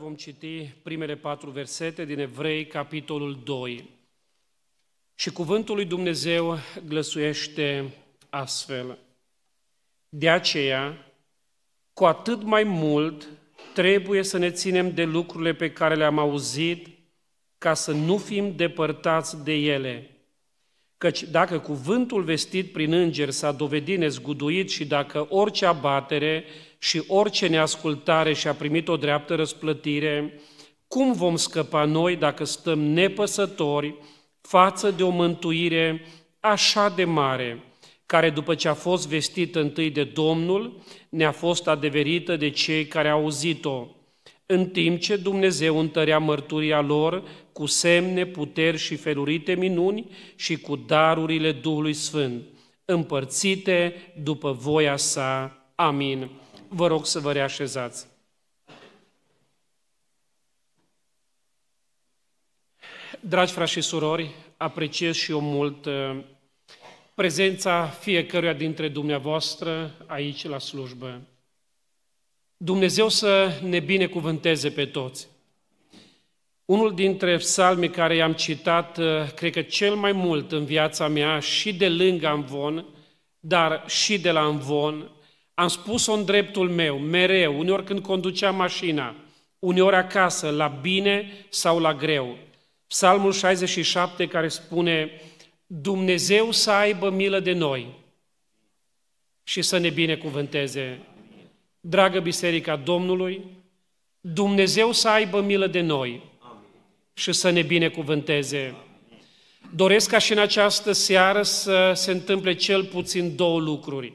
Vom citi primele patru versete din Evrei, capitolul 2. Și cuvântul lui Dumnezeu glăsuiește astfel. De aceea, cu atât mai mult trebuie să ne ținem de lucrurile pe care le-am auzit, ca să nu fim depărtați de ele. Căci dacă cuvântul vestit prin înger s-a dovedit nezguduit și dacă orice abatere și orice neascultare și-a primit o dreaptă răsplătire, cum vom scăpa noi dacă stăm nepăsători față de o mântuire așa de mare, care după ce a fost vestită întâi de Domnul, ne-a fost adeverită de cei care au auzit-o, în timp ce Dumnezeu întărea mărturia lor cu semne, puteri și felurite minuni și cu darurile Duhului Sfânt, împărțite după voia sa. Amin. Vă rog să vă reașezați. Dragi frați și surori, apreciez și eu mult uh, prezența fiecăruia dintre dumneavoastră aici la slujbă. Dumnezeu să ne binecuvânteze pe toți. Unul dintre psalmii care i-am citat, uh, cred că cel mai mult în viața mea, și de lângă Amvon, dar și de la Amvon, am spus-o în dreptul meu, mereu, uneori când conducea mașina, uneori acasă, la bine sau la greu. Psalmul 67 care spune, Dumnezeu să aibă milă de noi și să ne binecuvânteze. Dragă Biserica Domnului, Dumnezeu să aibă milă de noi și să ne binecuvânteze. Doresc ca și în această seară să se întâmple cel puțin două lucruri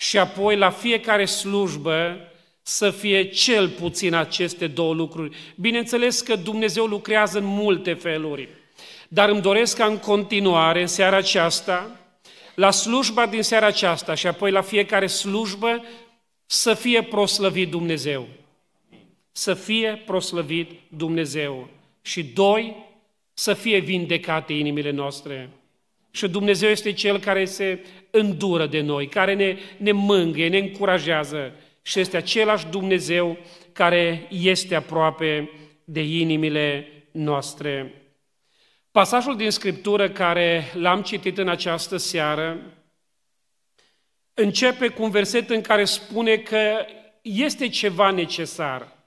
și apoi la fiecare slujbă să fie cel puțin aceste două lucruri. Bineînțeles că Dumnezeu lucrează în multe feluri, dar îmi doresc ca în continuare, în seara aceasta, la slujba din seara aceasta și apoi la fiecare slujbă să fie proslăvit Dumnezeu. Să fie proslăvit Dumnezeu. Și doi, să fie vindecate inimile noastre. Și Dumnezeu este Cel care se îndură de noi, care ne, ne mângâie, ne încurajează și este același Dumnezeu care este aproape de inimile noastre. Pasajul din Scriptură care l-am citit în această seară începe cu un verset în care spune că este ceva necesar.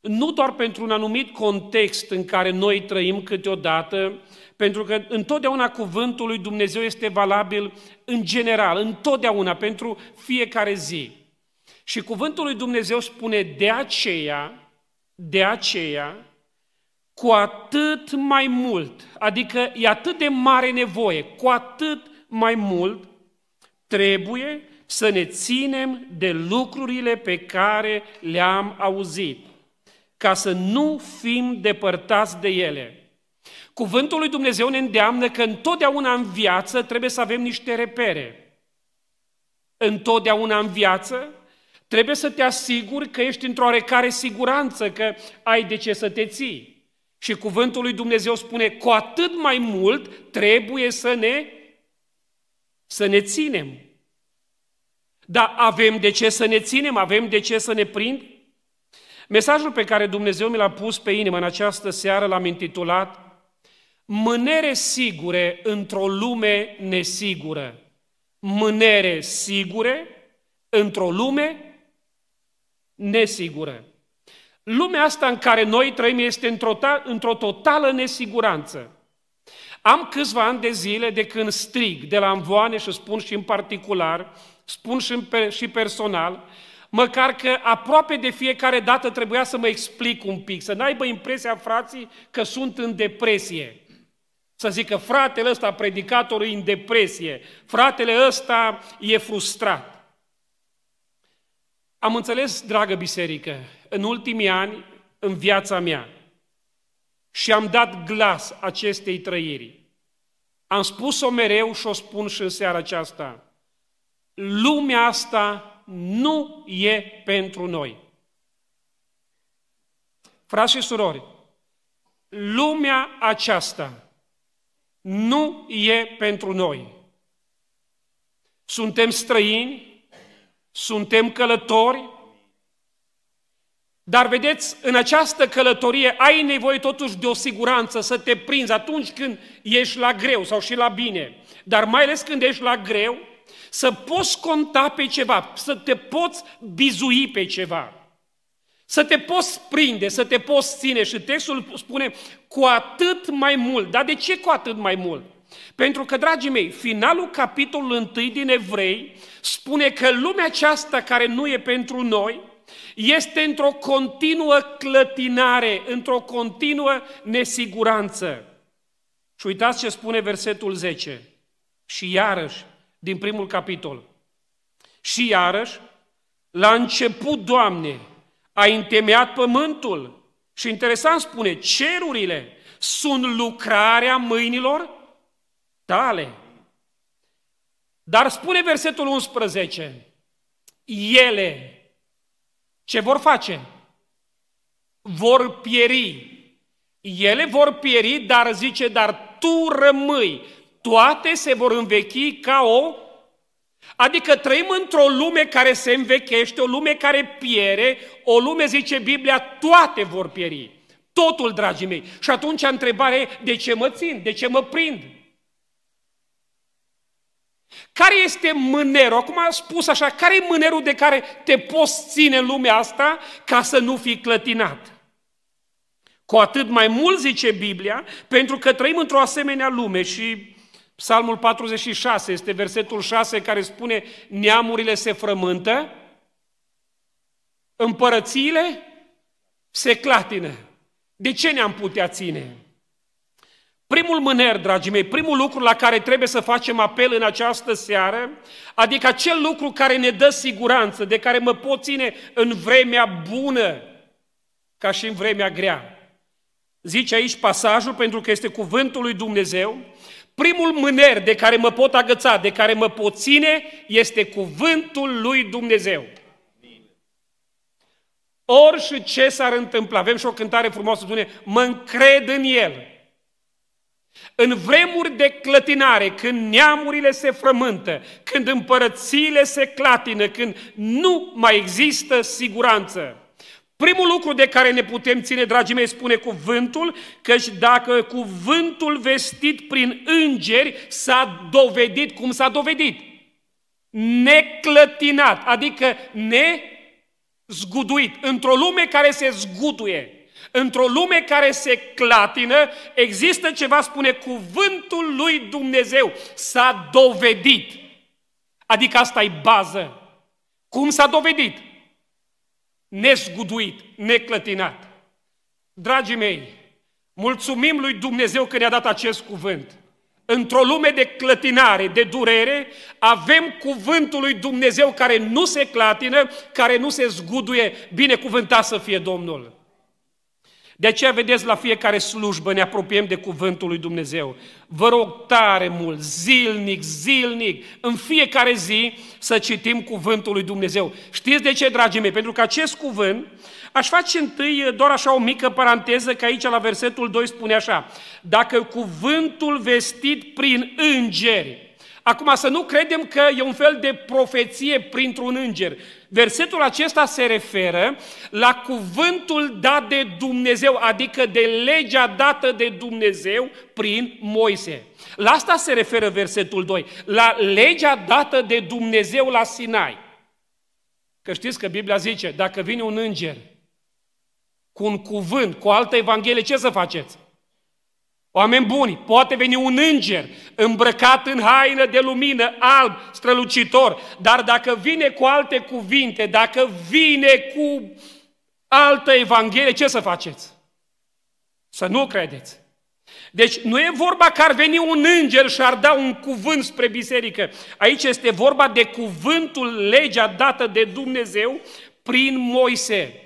Nu doar pentru un anumit context în care noi trăim câteodată, pentru că întotdeauna cuvântul lui Dumnezeu este valabil în general, întotdeauna, pentru fiecare zi. Și cuvântul lui Dumnezeu spune de aceea, de aceea, cu atât mai mult, adică e atât de mare nevoie, cu atât mai mult trebuie să ne ținem de lucrurile pe care le-am auzit, ca să nu fim depărtați de ele. Cuvântul lui Dumnezeu ne îndeamnă că întotdeauna în viață trebuie să avem niște repere. Întotdeauna în viață trebuie să te asiguri că ești într-o oarecare siguranță, că ai de ce să te ții. Și cuvântul lui Dumnezeu spune, cu atât mai mult trebuie să ne, să ne ținem. Dar avem de ce să ne ținem? Avem de ce să ne prind? Mesajul pe care Dumnezeu mi l-a pus pe inimă în această seară l-am intitulat Mânere sigure într-o lume nesigură. Mânere sigure într-o lume nesigură. Lumea asta în care noi trăim este într-o, într-o totală nesiguranță. Am câțiva ani de zile de când strig de la amvoane și spun și în particular, spun și, în, și personal, măcar că aproape de fiecare dată trebuia să mă explic un pic, să n-aibă impresia frații că sunt în depresie. Să zică, fratele ăsta, predicatorul, e în depresie, fratele ăsta e frustrat. Am înțeles, dragă biserică, în ultimii ani, în viața mea, și am dat glas acestei trăiri. Am spus-o mereu și o spun și în seara aceasta. Lumea asta nu e pentru noi. Frați și surori, lumea aceasta nu e pentru noi. Suntem străini, suntem călători, dar vedeți, în această călătorie ai nevoie totuși de o siguranță să te prinzi atunci când ești la greu sau și la bine. Dar mai ales când ești la greu, să poți conta pe ceva, să te poți bizui pe ceva. Să te poți prinde, să te poți ține și textul spune cu atât mai mult. Dar de ce cu atât mai mult? Pentru că, dragii mei, finalul capitolului 1 din Evrei spune că lumea aceasta care nu e pentru noi, este într-o continuă clătinare, într-o continuă nesiguranță. Și uitați ce spune versetul 10. Și iarăși, din primul capitol. Și iarăși, la început, Doamne, a întemeiat pământul. Și interesant spune, cerurile sunt lucrarea mâinilor tale. Dar spune versetul 11, ele ce vor face? Vor pieri. Ele vor pieri, dar zice, dar tu rămâi. Toate se vor învechi ca o Adică trăim într-o lume care se învechește, o lume care piere, o lume, zice Biblia, toate vor pieri. Totul, dragii mei. Și atunci întrebarea e, de ce mă țin? De ce mă prind? Care este mânerul? Acum am spus așa, care e mânerul de care te poți ține în lumea asta ca să nu fii clătinat? Cu atât mai mult, zice Biblia, pentru că trăim într-o asemenea lume și Psalmul 46 este versetul 6 care spune neamurile se frământă, împărățiile se clatină. De ce ne-am putea ține? Primul mâner, dragii mei, primul lucru la care trebuie să facem apel în această seară, adică acel lucru care ne dă siguranță, de care mă pot ține în vremea bună, ca și în vremea grea. Zice aici pasajul, pentru că este cuvântul lui Dumnezeu, Primul mâner de care mă pot agăța, de care mă pot ține, este cuvântul lui Dumnezeu. Ori și ce s-ar întâmpla, avem și o cântare frumoasă, spune, mă încred în El. În vremuri de clătinare, când neamurile se frământă, când împărățiile se clatină, când nu mai există siguranță, Primul lucru de care ne putem ține, dragii mei, spune cuvântul, și dacă cuvântul vestit prin îngeri s-a dovedit cum s-a dovedit, neclătinat, adică nezguduit, într-o lume care se zguduie, într-o lume care se clatină, există ceva, spune cuvântul lui Dumnezeu, s-a dovedit. Adică asta e bază. Cum s-a dovedit? nezguduit, neclătinat. Dragii mei, mulțumim lui Dumnezeu că ne-a dat acest cuvânt. Într-o lume de clătinare, de durere, avem cuvântul lui Dumnezeu care nu se clatină, care nu se zguduie, binecuvântat să fie Domnul. De aceea, vedeți, la fiecare slujbă ne apropiem de Cuvântul lui Dumnezeu. Vă rog tare mult, zilnic, zilnic, în fiecare zi să citim Cuvântul lui Dumnezeu. Știți de ce, dragii mei? Pentru că acest cuvânt, aș face întâi eh, doar așa o mică paranteză, că aici la versetul 2 spune așa, dacă cuvântul vestit prin îngeri, Acum să nu credem că e un fel de profeție printr-un înger. Versetul acesta se referă la cuvântul dat de Dumnezeu, adică de legea dată de Dumnezeu prin Moise. La asta se referă versetul 2, la legea dată de Dumnezeu la Sinai. Că știți că Biblia zice, dacă vine un înger cu un cuvânt, cu o altă evanghelie, ce să faceți? Oameni buni, poate veni un înger îmbrăcat în haină de lumină, alb, strălucitor, dar dacă vine cu alte cuvinte, dacă vine cu altă evanghelie, ce să faceți? Să nu credeți. Deci nu e vorba că ar veni un înger și ar da un cuvânt spre biserică. Aici este vorba de cuvântul, legea dată de Dumnezeu prin Moise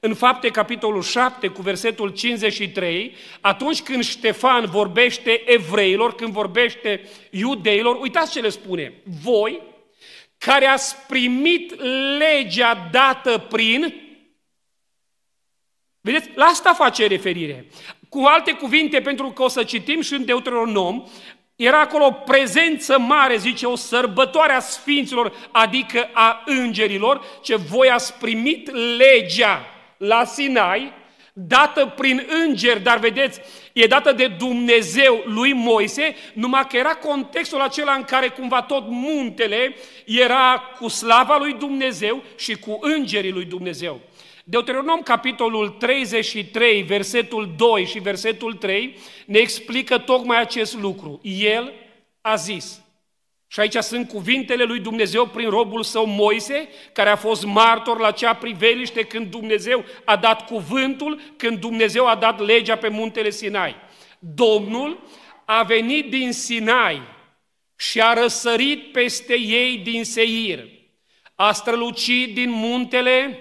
în fapte capitolul 7 cu versetul 53, atunci când Ștefan vorbește evreilor, când vorbește iudeilor, uitați ce le spune. Voi, care ați primit legea dată prin... Vedeți? La asta face referire. Cu alte cuvinte, pentru că o să citim și în Deuteronom, era acolo o prezență mare, zice, o sărbătoare a sfinților, adică a îngerilor, ce voi ați primit legea la Sinai, dată prin înger, dar vedeți, e dată de Dumnezeu lui Moise, numai că era contextul acela în care cumva tot muntele era cu slava lui Dumnezeu și cu îngerii lui Dumnezeu. Deuteronom, capitolul 33, versetul 2 și versetul 3, ne explică tocmai acest lucru. El a zis, și aici sunt cuvintele lui Dumnezeu prin robul său Moise, care a fost martor la cea priveliște când Dumnezeu a dat cuvântul, când Dumnezeu a dat legea pe muntele Sinai. Domnul a venit din Sinai și a răsărit peste ei din Seir. A strălucit din muntele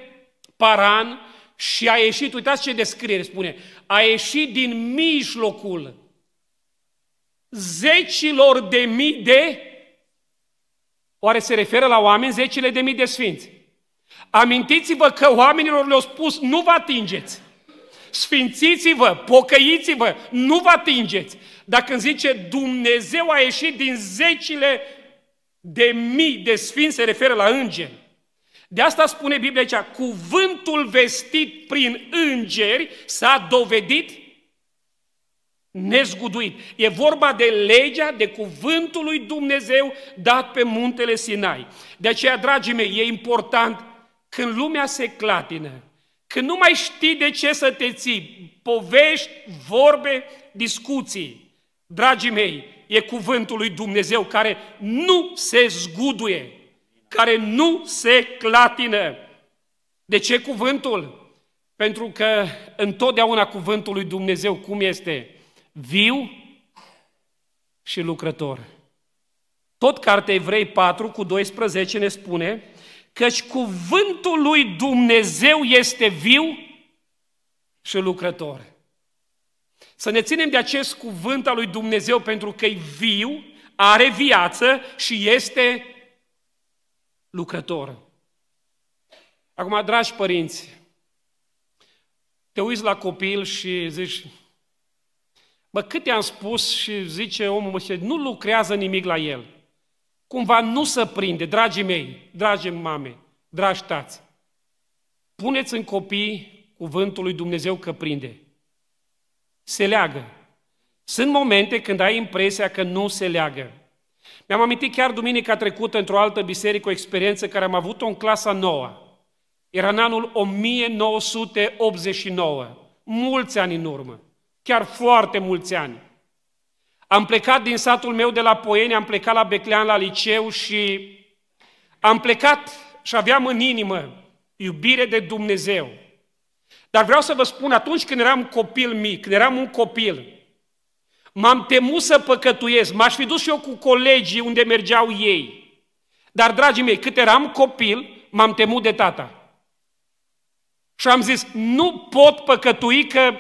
Paran și a ieșit, uitați ce descriere spune, a ieșit din mijlocul zecilor de mii de Oare se referă la oameni zecile de mii de sfinți? Amintiți-vă că oamenilor le-au spus, nu vă atingeți. Sfințiți-vă, pocăiți-vă, nu vă atingeți. Dacă îmi zice Dumnezeu a ieșit din zecile de mii de sfinți, se referă la îngeri. De asta spune Biblia aici, cuvântul vestit prin îngeri s-a dovedit Mhm. nezguduit. E vorba de legea, de cuvântul lui Dumnezeu dat pe muntele Sinai. De aceea, dragii mei, e important când lumea se clatină, când nu mai știi de ce să te ții, povești, vorbe, discuții. Dragii mei, e cuvântul lui Dumnezeu care nu se zguduie, care nu se clatină. De ce cuvântul? Pentru că întotdeauna cuvântul lui Dumnezeu cum este? viu și lucrător. Tot cartea Evrei 4 cu 12 ne spune căci cuvântul lui Dumnezeu este viu și lucrător. Să ne ținem de acest cuvânt al lui Dumnezeu pentru că e viu, are viață și este lucrător. Acum, dragi părinți, te uiți la copil și zici, Bă, cât i-am spus și zice omul mă, nu lucrează nimic la el. Cumva nu se prinde, dragii mei, dragi mame, dragi tați. Puneți în copii cuvântul lui Dumnezeu că prinde. Se leagă. Sunt momente când ai impresia că nu se leagă. Mi-am amintit chiar duminica trecută într-o altă biserică o experiență care am avut-o în clasa nouă. Era în anul 1989, mulți ani în urmă chiar foarte mulți ani. Am plecat din satul meu de la Poeni, am plecat la Beclean la liceu și am plecat și aveam în inimă iubire de Dumnezeu. Dar vreau să vă spun, atunci când eram copil mic, când eram un copil, m-am temut să păcătuiesc, m-aș fi dus eu cu colegii unde mergeau ei. Dar, dragii mei, cât eram copil, m-am temut de tata. Și am zis, nu pot păcătui că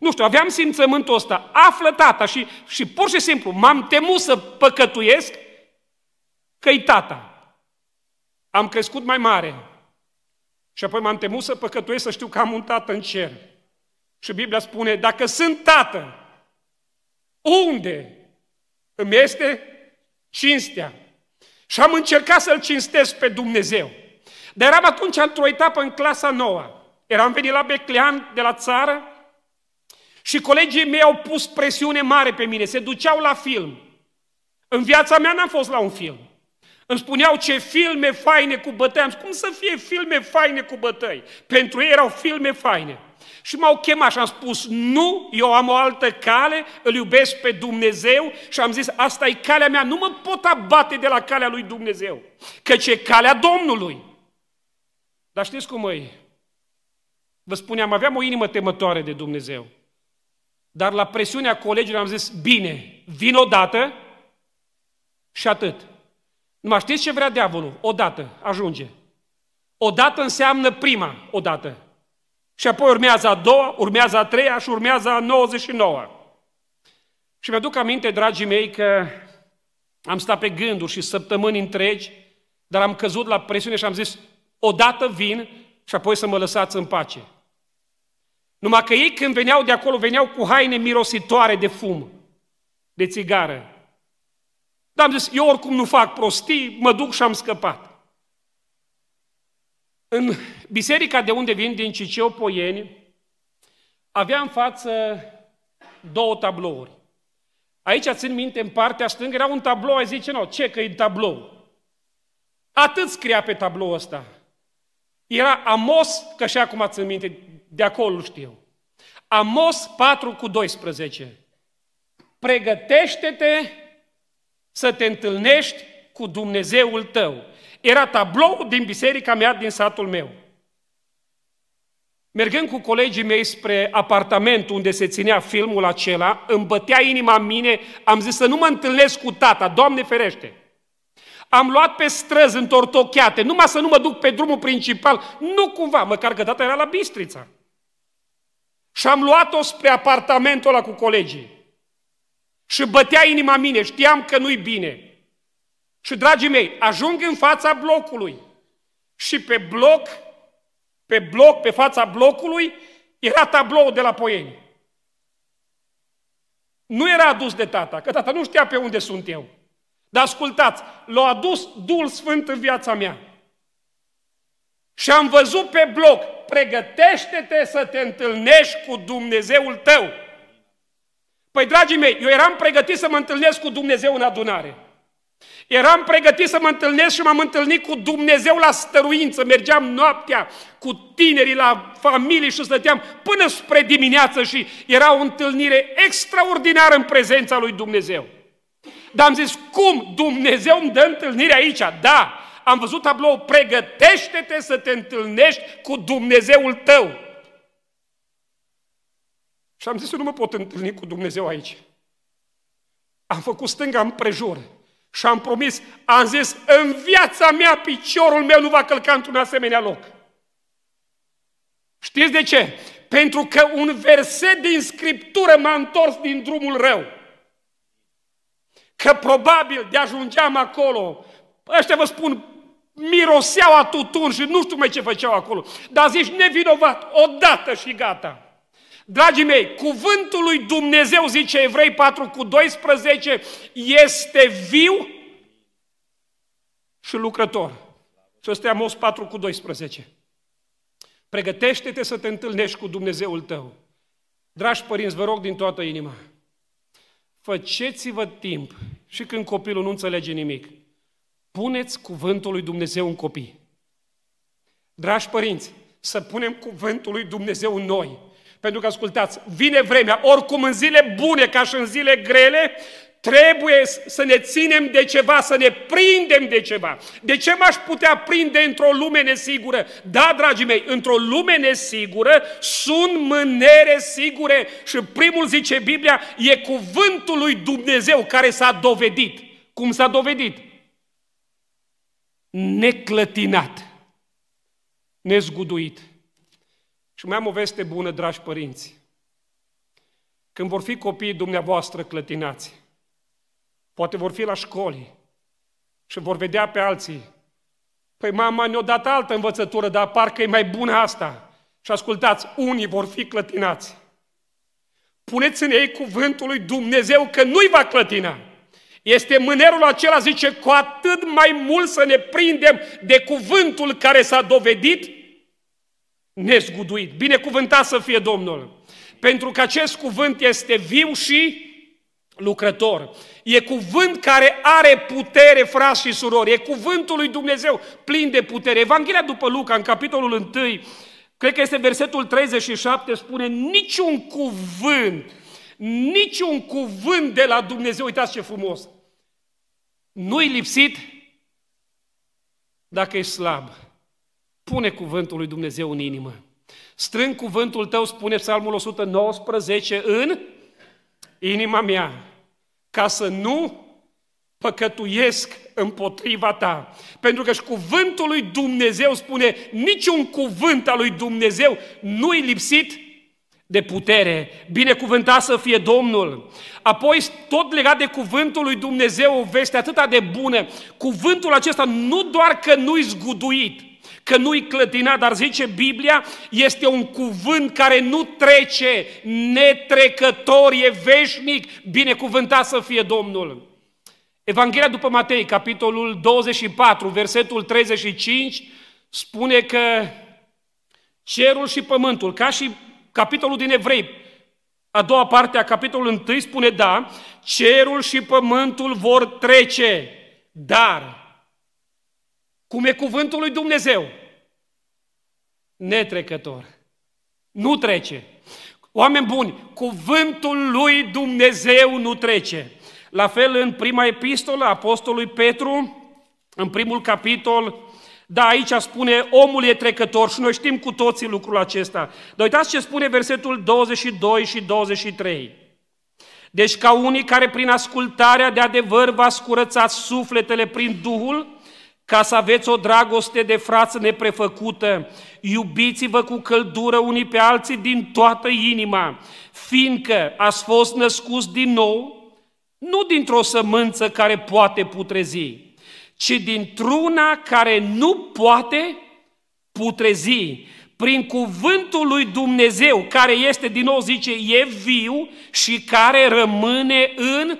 nu știu, aveam simțământul ăsta, află tata și, și pur și simplu m-am temut să păcătuiesc că e tata. Am crescut mai mare și apoi m-am temut să păcătuiesc să știu că am un tată în cer. Și Biblia spune, dacă sunt tată, unde îmi este cinstea? Și am încercat să-L cinstesc pe Dumnezeu. Dar eram atunci într-o etapă în clasa nouă. Eram venit la Beclean de la țară, și colegii mei au pus presiune mare pe mine, se duceau la film. În viața mea n-am fost la un film. Îmi spuneau ce filme faine cu bătăi. Am zis, cum să fie filme faine cu bătăi? Pentru ei erau filme faine. Și m-au chemat și am spus, nu, eu am o altă cale, îl iubesc pe Dumnezeu și am zis, asta e calea mea, nu mă pot abate de la calea lui Dumnezeu, ce e calea Domnului. Dar știți cum e? Vă spuneam, aveam o inimă temătoare de Dumnezeu. Dar la presiunea colegilor am zis, bine, vin odată și atât. Numai știți ce vrea diavolul? Odată, ajunge. Odată înseamnă prima odată. Și apoi urmează a doua, urmează a treia și urmează a 99. Și mi-aduc aminte, dragii mei, că am stat pe gânduri și săptămâni întregi, dar am căzut la presiune și am zis, odată vin și apoi să mă lăsați în pace. Numai că ei când veneau de acolo, veneau cu haine mirositoare de fum, de țigară. Dar am zis, eu oricum nu fac prostii, mă duc și am scăpat. În biserica de unde vin, din Ciceo Poieni, avea în față două tablouri. Aici, țin minte, în partea stângă era un tablou, ai zice, nu, ce că e tablou? Atât scria pe tablou ăsta. Era Amos, că și acum țin minte de acolo știu. Amos 4 cu 12. Pregătește-te să te întâlnești cu Dumnezeul tău. Era tablou din biserica mea din satul meu. Mergând cu colegii mei spre apartamentul unde se ținea filmul acela, îmi bătea inima în mine, am zis să nu mă întâlnesc cu tata, Doamne ferește! Am luat pe străzi întortocheate, numai să nu mă duc pe drumul principal, nu cumva, măcar că data era la Bistrița. Și am luat-o spre apartamentul ăla cu colegii. Și bătea inima mine, știam că nu-i bine. Și, dragii mei, ajung în fața blocului. Și pe bloc, pe bloc, pe fața blocului, era tablou de la Poieni. Nu era adus de tata, că tata nu știa pe unde sunt eu. Dar ascultați, l-a adus Duhul Sfânt în viața mea. Și am văzut pe bloc, pregătește-te să te întâlnești cu Dumnezeul tău. Păi, dragii mei, eu eram pregătit să mă întâlnesc cu Dumnezeu în adunare. Eram pregătit să mă întâlnesc și m-am întâlnit cu Dumnezeu la stăruință. Mergeam noaptea cu tinerii la familie și stăteam până spre dimineață și era o întâlnire extraordinară în prezența lui Dumnezeu. Dar am zis, cum? Dumnezeu îmi dă întâlnire aici. Da, am văzut tablou, pregătește-te să te întâlnești cu Dumnezeul tău. Și am zis, eu nu mă pot întâlni cu Dumnezeu aici. Am făcut stânga împrejur și am promis, am zis, în viața mea piciorul meu nu va călca într-un asemenea loc. Știți de ce? Pentru că un verset din Scriptură m-a întors din drumul rău că probabil de ajungeam acolo, ăștia vă spun, miroseau a tutun și nu știu mai ce făceau acolo, dar zici nevinovat, odată și gata. Dragii mei, cuvântul lui Dumnezeu, zice Evrei 4 cu 12, este viu și lucrător. Și ăsta e Amos 4 cu 12. Pregătește-te să te întâlnești cu Dumnezeul tău. Dragi părinți, vă rog din toată inima, făceți vă timp și când copilul nu înțelege nimic. Puneți cuvântul lui Dumnezeu în copii. Dragi părinți, să punem cuvântul lui Dumnezeu în noi. Pentru că, ascultați, vine vremea, oricum în zile bune ca și în zile grele, Trebuie să ne ținem de ceva, să ne prindem de ceva. De ce m-aș putea prinde într-o lume nesigură? Da, dragii mei, într-o lume nesigură sunt mânere sigure și primul, zice Biblia, e cuvântul lui Dumnezeu care s-a dovedit. Cum s-a dovedit? Neclătinat, nezguduit. Și mai am o veste bună, dragi părinți. Când vor fi copiii dumneavoastră clătinați, Poate vor fi la școli și vor vedea pe alții. Păi mama ne-a dat altă învățătură, dar parcă e mai bună asta. Și ascultați, unii vor fi clătinați. Puneți în ei cuvântul lui Dumnezeu că nu-i va clătina. Este mânerul acela, zice, cu atât mai mult să ne prindem de cuvântul care s-a dovedit nezguduit. Binecuvântat să fie Domnul! Pentru că acest cuvânt este viu și lucrător. E cuvânt care are putere, frați și surori. E cuvântul lui Dumnezeu plin de putere. Evanghelia după Luca, în capitolul 1, cred că este versetul 37, spune niciun cuvânt, niciun cuvânt de la Dumnezeu, uitați ce frumos, nu-i lipsit dacă ești slab. Pune cuvântul lui Dumnezeu în inimă. Strâng cuvântul tău, spune Psalmul 119, în inima mea ca să nu păcătuiesc împotriva ta. Pentru că și cuvântul lui Dumnezeu spune, niciun cuvânt al lui Dumnezeu nu-i lipsit de putere. Binecuvântat să fie Domnul. Apoi, tot legat de cuvântul lui Dumnezeu, o veste atât de bună. Cuvântul acesta nu doar că nu-i zguduit, că nu-i clătina, dar zice Biblia, este un cuvânt care nu trece, netrecător, e veșnic, binecuvântat să fie Domnul. Evanghelia după Matei, capitolul 24, versetul 35, spune că cerul și pământul, ca și capitolul din Evrei, a doua parte a capitolului 1 spune, da, cerul și pământul vor trece, dar cum e cuvântul lui Dumnezeu. Netrecător. Nu trece. Oameni buni, cuvântul lui Dumnezeu nu trece. La fel în prima epistolă a apostolului Petru, în primul capitol, da, aici spune, omul e trecător și noi știm cu toții lucrul acesta. Dar uitați ce spune versetul 22 și 23. Deci ca unii care prin ascultarea de adevăr v-ați curățat sufletele prin Duhul, ca să aveți o dragoste de frață neprefăcută. Iubiți-vă cu căldură unii pe alții din toată inima, fiindcă ați fost născuți din nou, nu dintr-o sămânță care poate putrezi, ci dintr-una care nu poate putrezi, prin cuvântul lui Dumnezeu, care este, din nou zice, e viu și care rămâne în,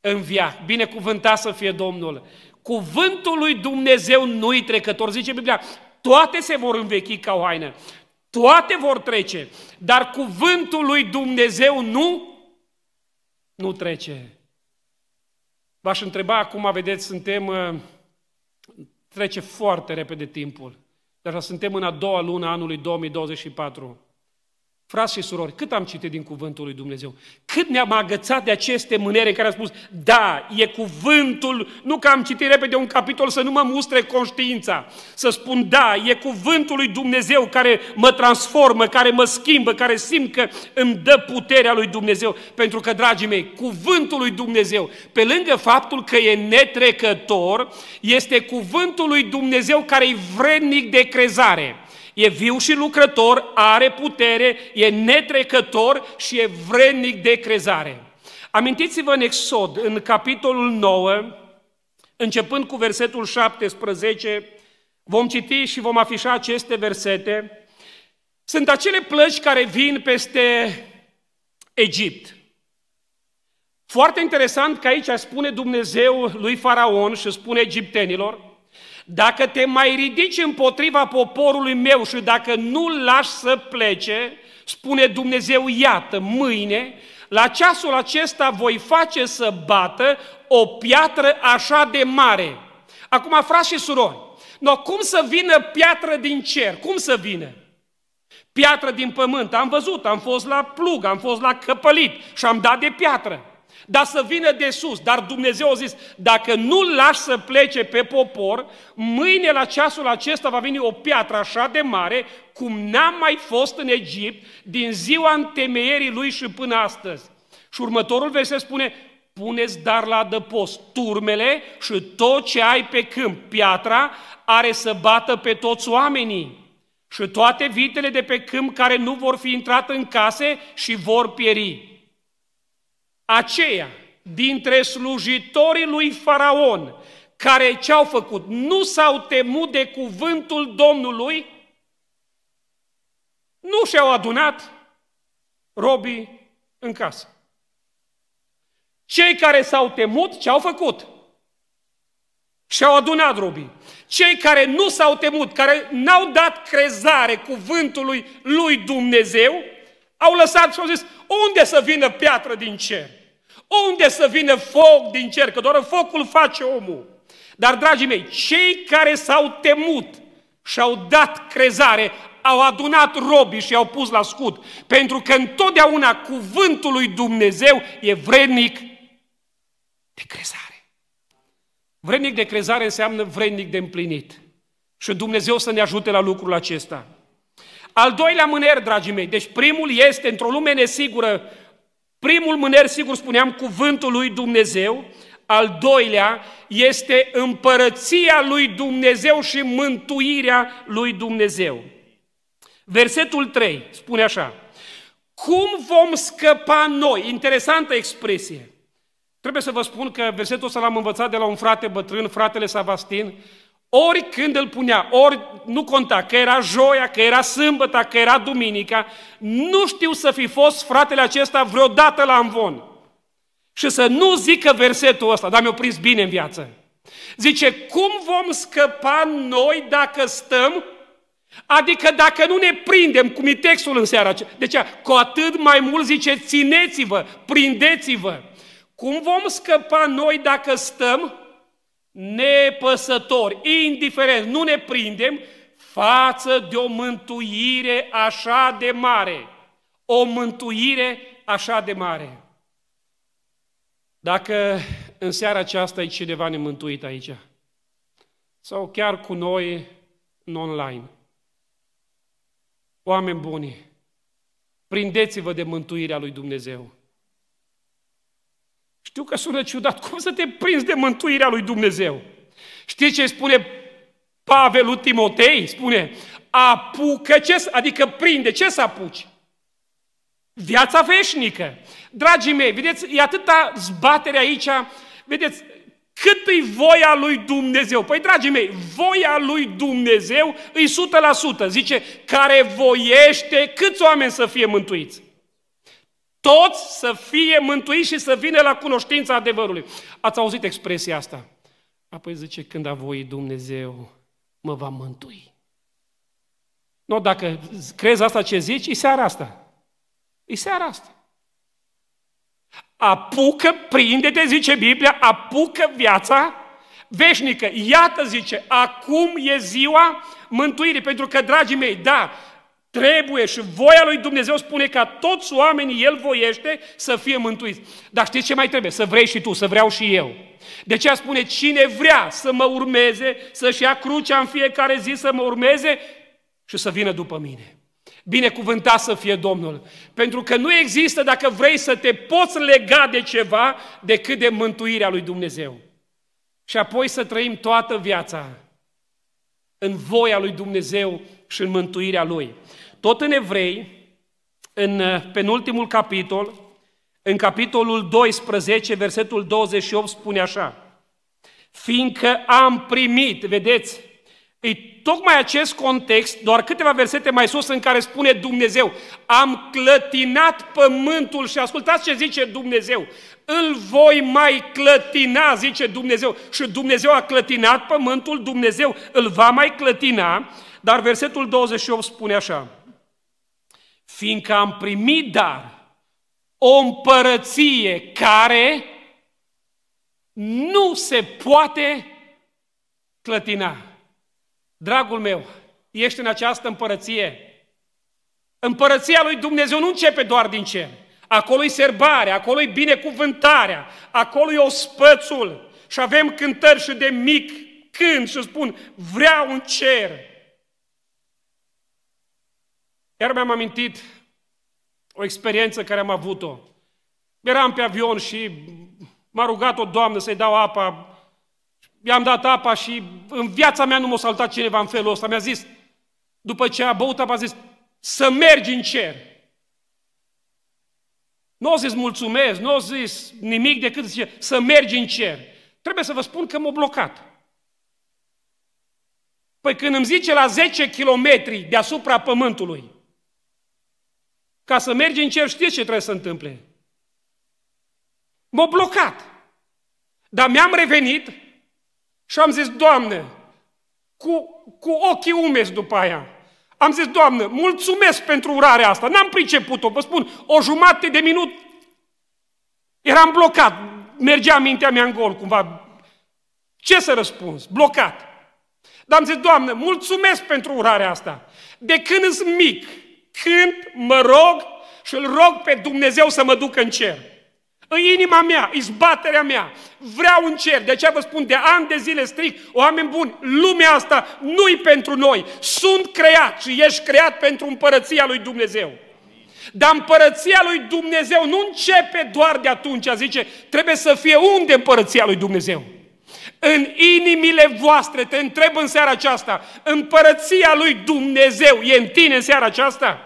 în via. Binecuvântat să fie Domnul! Cuvântul lui Dumnezeu nu-i trecător, zice Biblia, toate se vor învechi ca o haină, toate vor trece, dar cuvântul lui Dumnezeu nu, nu trece. V-aș întreba acum, vedeți, suntem, ă, trece foarte repede timpul, dar suntem în a doua lună anului 2024. Frați și surori, cât am citit din cuvântul lui Dumnezeu? Cât ne-am agățat de aceste mânere care a spus, da, e cuvântul, nu că am citit repede un capitol să nu mă mustre conștiința, să spun, da, e cuvântul lui Dumnezeu care mă transformă, care mă schimbă, care simt că îmi dă puterea lui Dumnezeu. Pentru că, dragii mei, cuvântul lui Dumnezeu, pe lângă faptul că e netrecător, este cuvântul lui Dumnezeu care e vrednic de crezare e viu și lucrător, are putere, e netrecător și e vrednic de crezare. Amintiți-vă în Exod, în capitolul 9, începând cu versetul 17, vom citi și vom afișa aceste versete. Sunt acele plăci care vin peste Egipt. Foarte interesant că aici spune Dumnezeu lui Faraon și spune egiptenilor, dacă te mai ridici împotriva poporului meu și dacă nu lași să plece, spune Dumnezeu, iată, mâine, la ceasul acesta voi face să bată o piatră așa de mare. Acum, frați și surori, no, cum să vină piatră din cer? Cum să vină? Piatră din pământ. Am văzut, am fost la plug, am fost la căpălit și am dat de piatră dar să vină de sus. Dar Dumnezeu a zis, dacă nu lași să plece pe popor, mâine la ceasul acesta va veni o piatră așa de mare, cum n-a mai fost în Egipt din ziua întemeierii lui și până astăzi. Și următorul verset spune, puneți dar la adăpost turmele și tot ce ai pe câmp, piatra, are să bată pe toți oamenii și toate vitele de pe câmp care nu vor fi intrat în case și vor pieri aceia dintre slujitorii lui Faraon, care ce-au făcut? Nu s-au temut de cuvântul Domnului, nu și-au adunat robii în casă. Cei care s-au temut, ce-au făcut? Și-au adunat robii. Cei care nu s-au temut, care n-au dat crezare cuvântului lui Dumnezeu, au lăsat și au zis, unde să vină piatră din cer? Unde să vină foc din cer? Că doar focul face omul. Dar, dragii mei, cei care s-au temut și au dat crezare, au adunat robii și au pus la scut. Pentru că întotdeauna cuvântul lui Dumnezeu e vrednic de crezare. Vrednic de crezare înseamnă vrednic de împlinit. Și Dumnezeu să ne ajute la lucrul acesta. Al doilea mâner, dragii mei, deci primul este într-o lume nesigură, Primul mâner, sigur spuneam, cuvântul lui Dumnezeu, al doilea este împărăția lui Dumnezeu și mântuirea lui Dumnezeu. Versetul 3 spune așa, cum vom scăpa noi? Interesantă expresie. Trebuie să vă spun că versetul ăsta l-am învățat de la un frate bătrân, fratele Savastin, Oricând îl punea, ori nu conta că era joia, că era sâmbătă, că era duminica, nu știu să fi fost fratele acesta vreodată la amvon. Și să nu zică versetul ăsta, dar mi-a prins bine în viață. Zice, cum vom scăpa noi dacă stăm? Adică dacă nu ne prindem, cum e textul în seara aceea. Deci, cu atât mai mult zice, țineți-vă, prindeți-vă. Cum vom scăpa noi dacă stăm? nepăsători, indiferent, nu ne prindem față de o mântuire așa de mare. O mântuire așa de mare. Dacă în seara aceasta e cineva nemântuit aici, sau chiar cu noi în online, oameni buni, prindeți-vă de mântuirea lui Dumnezeu. Știu că sună ciudat, cum să te prinzi de mântuirea lui Dumnezeu? Știi ce spune Pavel Timotei? Spune, apucă, ce, adică prinde, ce să apuci? Viața veșnică. Dragii mei, vedeți, e atâta zbatere aici, vedeți, cât e voia lui Dumnezeu? Păi, dragii mei, voia lui Dumnezeu e 100%. Zice, care voiește câți oameni să fie mântuiți? toți să fie mântuiți și să vină la cunoștința adevărului. Ați auzit expresia asta? Apoi zice, când a voi Dumnezeu mă va mântui. Nu, dacă crezi asta ce zici, e seara asta. E seara asta. Apucă, prinde-te, zice Biblia, apucă viața veșnică. Iată, zice, acum e ziua mântuirii, pentru că, dragii mei, da, Trebuie și voia lui Dumnezeu spune ca toți oamenii El voiește să fie mântuiți. Dar știți ce mai trebuie? Să vrei și tu, să vreau și eu. De aceea spune, cine vrea să mă urmeze, să-și ia crucea în fiecare zi să mă urmeze și să vină după mine. Binecuvântat să fie Domnul. Pentru că nu există, dacă vrei să te poți lega de ceva, decât de mântuirea lui Dumnezeu. Și apoi să trăim toată viața în voia lui Dumnezeu și în mântuirea Lui tot în Evrei, în uh, penultimul capitol, în capitolul 12, versetul 28 spune așa, fiindcă am primit, vedeți, e tocmai acest context, doar câteva versete mai sus în care spune Dumnezeu, am clătinat pământul și ascultați ce zice Dumnezeu, îl voi mai clătina, zice Dumnezeu. Și Dumnezeu a clătinat pământul, Dumnezeu îl va mai clătina, dar versetul 28 spune așa, fiindcă am primit dar o împărăție care nu se poate clătina. Dragul meu, ești în această împărăție. Împărăția lui Dumnezeu nu începe doar din cer. Acolo e serbarea, acolo e binecuvântarea, acolo e ospățul. Și avem cântări și de mic când și spun, vreau un cer iar mi-am amintit o experiență care am avut-o. Eram pe avion și m-a rugat o doamnă să-i dau apa. I-am dat apa și în viața mea nu m-a saltat cineva în felul ăsta. Mi-a zis, după ce a băut apa, a zis, să mergi în cer. Nu au zis mulțumesc, nu au zis nimic decât zice, să mergi în cer. Trebuie să vă spun că m-a blocat. Păi când îmi zice la 10 kilometri deasupra pământului, ca să mergi în cer știți ce trebuie să întâmple. M-a blocat. Dar mi-am revenit și am zis, Doamne, cu, cu ochii umezi după aia, am zis, Doamnă, mulțumesc pentru urarea asta. N-am priceput-o, vă spun, o jumătate de minut eram blocat. Mergea mintea mea în gol, cumva. Ce să răspuns? Blocat. Dar am zis, Doamnă, mulțumesc pentru urarea asta. De când sunt mic, cânt, mă rog și îl rog pe Dumnezeu să mă ducă în cer. În inima mea, izbaterea mea, vreau în cer. De aceea vă spun, de ani de zile stric, oameni buni, lumea asta nu-i pentru noi. Sunt creat și ești creat pentru împărăția lui Dumnezeu. Dar împărăția lui Dumnezeu nu începe doar de atunci, zice, trebuie să fie unde împărăția lui Dumnezeu? În inimile voastre, te întreb în seara aceasta, împărăția lui Dumnezeu e în tine în seara aceasta?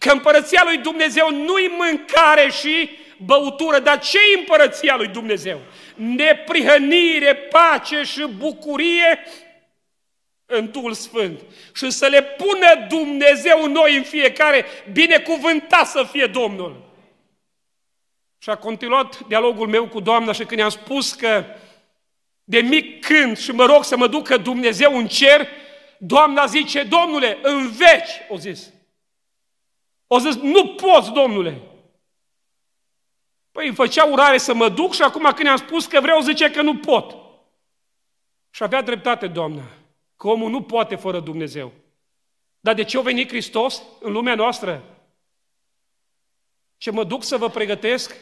Că împărăția lui Dumnezeu nu-i mâncare și băutură, dar ce e împărăția lui Dumnezeu? Neprihănire, pace și bucurie în Duhul Sfânt. Și să le pună Dumnezeu noi în fiecare, binecuvântat să fie Domnul. Și a continuat dialogul meu cu Doamna și când i-am spus că de mic când și mă rog să mă ducă Dumnezeu în cer, Doamna zice, Domnule, în veci, o zis, o zis, nu poți, domnule! Păi îmi făcea urare să mă duc și acum când i-am spus că vreau, zice că nu pot. Și avea dreptate, doamnă, că omul nu poate fără Dumnezeu. Dar de ce a venit Hristos în lumea noastră? Ce mă duc să vă pregătesc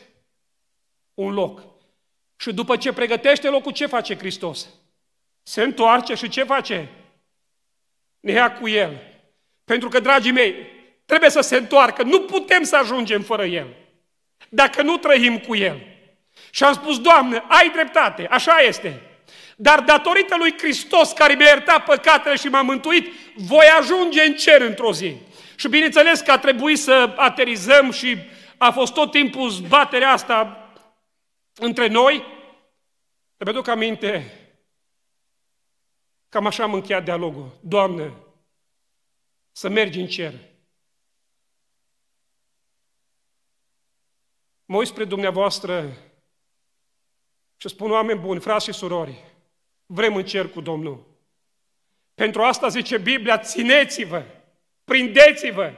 un loc. Și după ce pregătește locul, ce face Hristos? Se întoarce și ce face? Ne ia cu el. Pentru că, dragii mei, Trebuie să se întoarcă. Nu putem să ajungem fără El. Dacă nu trăim cu El. Și am spus, Doamne, ai dreptate, așa este. Dar datorită lui Hristos care mi-a iertat păcatele și m-a mântuit, voi ajunge în cer într-o zi. Și bineînțeles că a trebuit să aterizăm și a fost tot timpul zbaterea asta între noi. Îmi aduc aminte, cam așa am încheiat dialogul. Doamne, să mergi în cer. mă uit spre dumneavoastră și spun oameni buni, frați și surori, vrem în cer cu Domnul. Pentru asta zice Biblia, țineți-vă, prindeți-vă,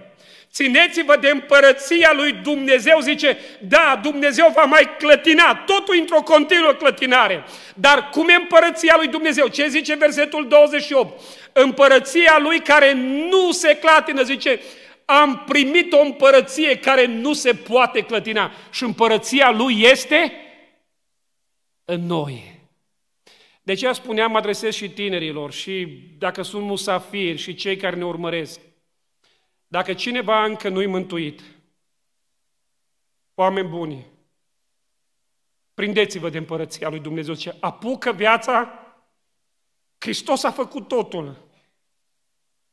țineți-vă de împărăția lui Dumnezeu, zice, da, Dumnezeu va mai clătina, totul într-o continuă clătinare. Dar cum e împărăția lui Dumnezeu? Ce zice versetul 28? Împărăția lui care nu se clatină, zice, am primit o împărăție care nu se poate clătina și împărăția lui este în noi. De aceea spuneam, adresez și tinerilor și dacă sunt musafiri și cei care ne urmăresc, dacă cineva încă nu-i mântuit, oameni buni, prindeți-vă de împărăția lui Dumnezeu, ce apucă viața, Hristos a făcut totul.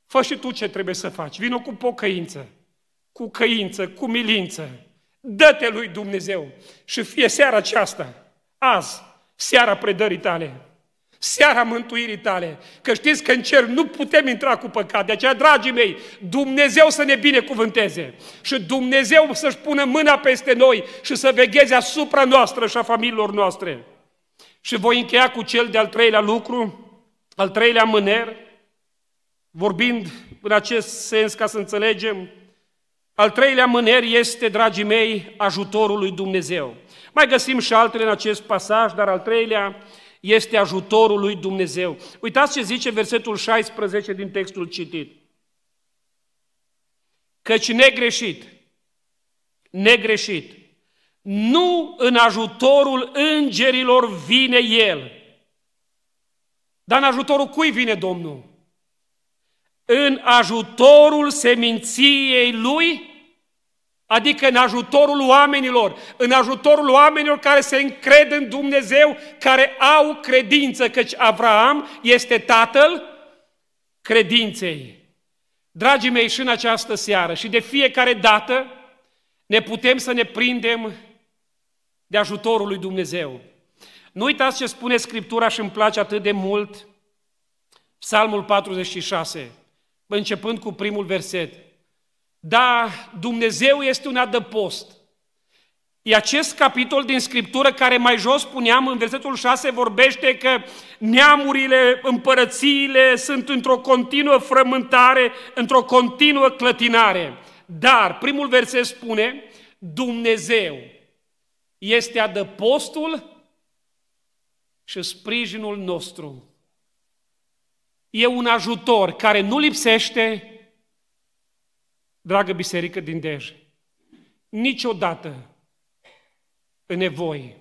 Fă și tu ce trebuie să faci. Vino cu pocăință, cu căință, cu milință. Dă-te lui Dumnezeu și fie seara aceasta, azi, seara predării tale, seara mântuirii tale, că știți că în cer nu putem intra cu păcat. De aceea, dragii mei, Dumnezeu să ne binecuvânteze și Dumnezeu să-și pună mâna peste noi și să vegheze asupra noastră și a familiilor noastre. Și voi încheia cu cel de-al treilea lucru, al treilea mâner, vorbind în acest sens ca să înțelegem, al treilea mâner este, dragii mei, ajutorul lui Dumnezeu. Mai găsim și altele în acest pasaj, dar al treilea este ajutorul lui Dumnezeu. Uitați ce zice versetul 16 din textul citit. Căci negreșit, negreșit, nu în ajutorul îngerilor vine El. Dar în ajutorul cui vine Domnul? în ajutorul seminției lui, adică în ajutorul oamenilor, în ajutorul oamenilor care se încred în Dumnezeu, care au credință, căci Avraam este tatăl credinței. Dragii mei, și în această seară și de fiecare dată ne putem să ne prindem de ajutorul lui Dumnezeu. Nu uitați ce spune Scriptura și îmi place atât de mult, Psalmul 46. Păi începând cu primul verset. Da, Dumnezeu este un adăpost. E acest capitol din Scriptură care mai jos spuneam, în versetul 6 vorbește că neamurile, împărățiile sunt într-o continuă frământare, într-o continuă clătinare. Dar primul verset spune, Dumnezeu este adăpostul și sprijinul nostru e un ajutor care nu lipsește, dragă biserică din Dej, niciodată în nevoie.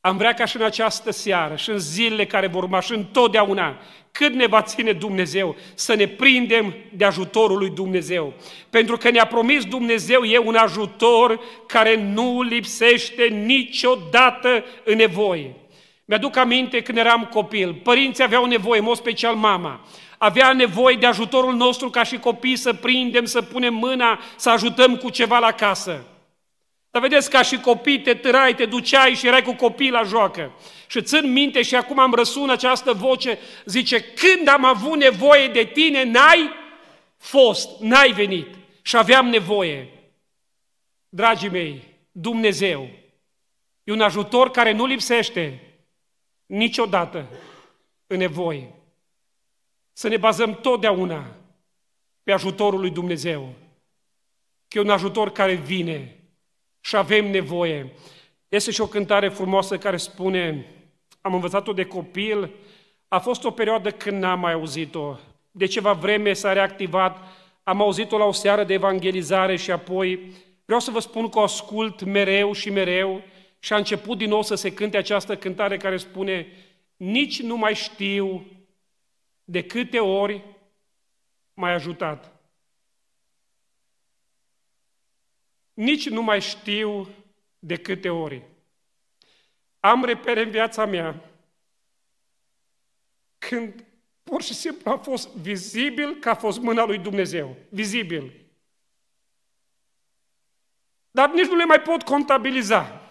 Am vrea ca și în această seară și în zilele care vor urma și întotdeauna, cât ne va ține Dumnezeu, să ne prindem de ajutorul lui Dumnezeu. Pentru că ne-a promis Dumnezeu e un ajutor care nu lipsește niciodată în nevoie. Mi-aduc aminte când eram copil, părinții aveau nevoie, în mod special mama, avea nevoie de ajutorul nostru ca și copii să prindem, să punem mâna, să ajutăm cu ceva la casă. Dar vedeți, ca și copii te târai, te duceai și erai cu copii la joacă. Și țin minte și acum am răsun această voce, zice, când am avut nevoie de tine, n-ai fost, n-ai venit. Și aveam nevoie. Dragii mei, Dumnezeu e un ajutor care nu lipsește niciodată în nevoie. Să ne bazăm totdeauna pe ajutorul lui Dumnezeu. Că e un ajutor care vine și avem nevoie. Este și o cântare frumoasă care spune, am învățat-o de copil, a fost o perioadă când n-am mai auzit-o. De ceva vreme s-a reactivat, am auzit-o la o seară de evangelizare și apoi vreau să vă spun că o ascult mereu și mereu și a început din nou să se cânte această cântare care spune Nici nu mai știu de câte ori m-ai ajutat. Nici nu mai știu de câte ori. Am repere în viața mea când pur și simplu a fost vizibil că a fost mâna lui Dumnezeu. Vizibil. Dar nici nu le mai pot contabiliza.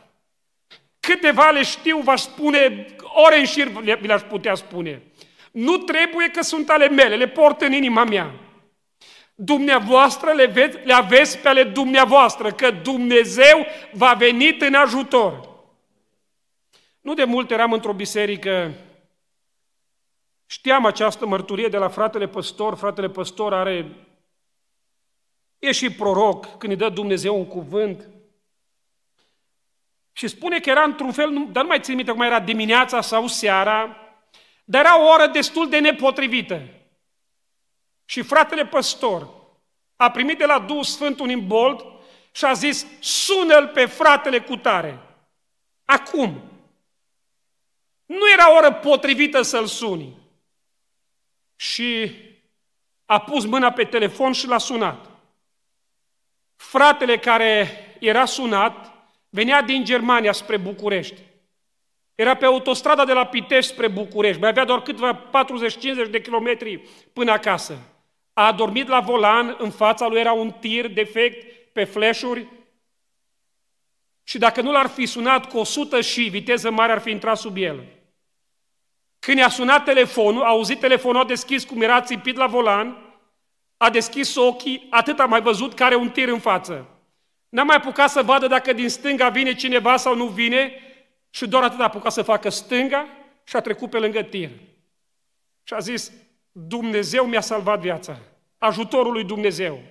Câteva le știu, v-aș spune, ore în șir vi le-aș putea spune. Nu trebuie că sunt ale mele, le port în inima mea. Dumneavoastră le, veți, le aveți pe ale dumneavoastră, că Dumnezeu va venit în ajutor. Nu de mult eram într-o biserică, știam această mărturie de la fratele păstor, fratele păstor are, e și proroc, când îi dă Dumnezeu un cuvânt, și spune că era într-un fel, dar nu mai țin minte cum era dimineața sau seara, dar era o oră destul de nepotrivită. Și fratele păstor a primit de la Duhul Sfânt un imbold și a zis, sună-l pe fratele cu tare. Acum. Nu era oră potrivită să-l suni. Și a pus mâna pe telefon și l-a sunat. Fratele care era sunat, Venea din Germania spre București. Era pe autostrada de la Pitești spre București. Mai avea doar câteva 40-50 de kilometri până acasă. A adormit la volan, în fața lui era un tir defect pe fleșuri. Și dacă nu l-ar fi sunat cu 100 și viteză mare, ar fi intrat sub el. Când i-a sunat telefonul, a auzit telefonul, a deschis cum era țipit la volan, a deschis ochii, atât a mai văzut care un tir în față. N-a mai apucat să vadă dacă din stânga vine cineva sau nu vine și doar atât a apucat să facă stânga și a trecut pe lângă tir. Și a zis, Dumnezeu mi-a salvat viața. Ajutorul lui Dumnezeu.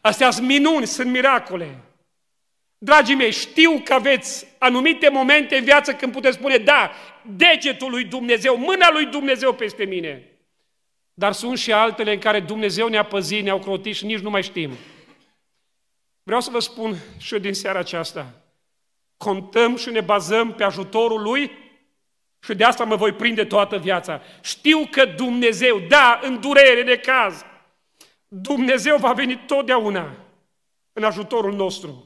Astea sunt minuni, sunt miracole. Dragii mei, știu că aveți anumite momente în viață când puteți spune, da, degetul lui Dumnezeu, mâna lui Dumnezeu peste mine. Dar sunt și altele în care Dumnezeu ne-a păzit, ne-a ocrotit și nici nu mai știm. Vreau să vă spun și eu din seara aceasta, contăm și ne bazăm pe ajutorul Lui și de asta mă voi prinde toată viața. Știu că Dumnezeu, da, în durere de caz, Dumnezeu va veni totdeauna în ajutorul nostru.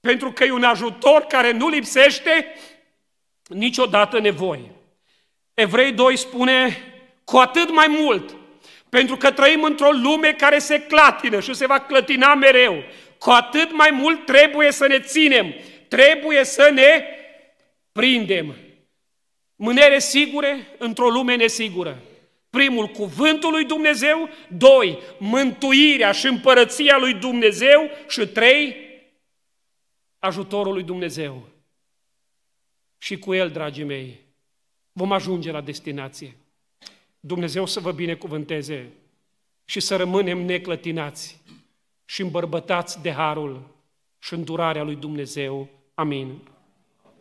Pentru că e un ajutor care nu lipsește niciodată nevoie. Evrei 2 spune, cu atât mai mult, pentru că trăim într-o lume care se clatină și se va clătina mereu cu atât mai mult trebuie să ne ținem, trebuie să ne prindem. Mânere sigure într-o lume nesigură. Primul, cuvântul lui Dumnezeu. Doi, mântuirea și împărăția lui Dumnezeu. Și trei, ajutorul lui Dumnezeu. Și cu el, dragii mei, vom ajunge la destinație. Dumnezeu să vă binecuvânteze și să rămânem neclătinați și îmbărbătați de harul și îndurarea lui Dumnezeu. Amin.